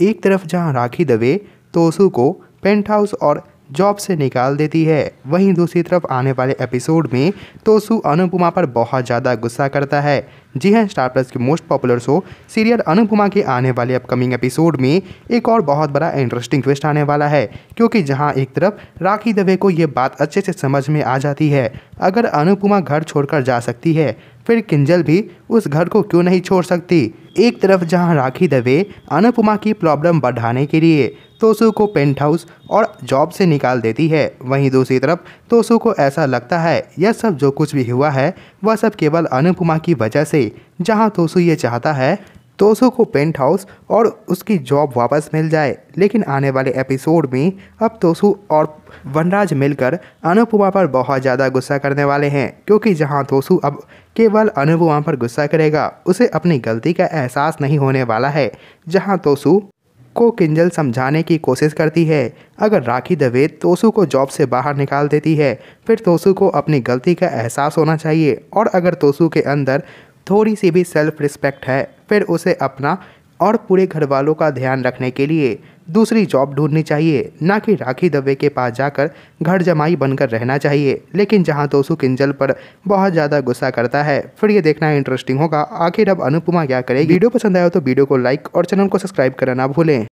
एक तरफ जहां राखी दवे तोसु को पेंट हाउस और जॉब से निकाल देती है वहीं दूसरी तरफ आने वाले एपिसोड में तोसु अनुपमा पर बहुत ज़्यादा गुस्सा करता है जी हाँ स्टार प्लस की most popular show serial Anupama के आने वाले अपकमिंग एपिसोड में एक और बहुत बड़ा इंटरेस्टिंग ट्विस्ट आने वाला है क्योंकि जहाँ एक तरफ राखी दवे को ये बात अच्छे से समझ में आ जाती है अगर अनुपमा घर छोड़कर जा सकती है फिर किंजल भी उस घर को क्यों नहीं छोड़ सकती एक तरफ जहाँ राखी दवे अनुपमा की प्रॉब्लम बढ़ाने के लिए तोसु को पेंट हाउस और जॉब से निकाल देती है वहीं दूसरी तरफ तोसु को ऐसा लगता है यह सब जो कुछ भी हुआ है वह सब केवल अनुपमा की वजह से जहाँ जहां तोसु ये चाहता है तोसु को पेंट हाउस और उसकी जॉब वापस मिल जाए लेकिन आने वाले एपिसोड में अब तोसु और वनराज मिलकर अनुपमा पर बहुत ज़्यादा गुस्सा करने वाले हैं क्योंकि जहां तोसु अब केवल अनुपमा पर गुस्सा करेगा उसे अपनी गलती का एहसास नहीं होने वाला है जहां तोसु को किंजल समझाने की कोशिश करती है अगर राखी दवेद तोसु को जॉब से बाहर निकाल देती है फिर तोसु को अपनी गलती का एहसास होना चाहिए और अगर तोसु के अंदर थोड़ी सी भी सेल्फ रिस्पेक्ट है फिर उसे अपना और पूरे घर वालों का ध्यान रखने के लिए दूसरी जॉब ढूंढनी चाहिए ना कि राखी दवे के पास जाकर घर जमाई बनकर रहना चाहिए लेकिन जहां तोसु किंजल पर बहुत ज़्यादा गुस्सा करता है फिर ये देखना इंटरेस्टिंग होगा आखिर अब अनुपमा क्या करेगी वीडियो पसंद आया तो वीडियो को लाइक और चैनल को सब्सक्राइब करना ना भूलें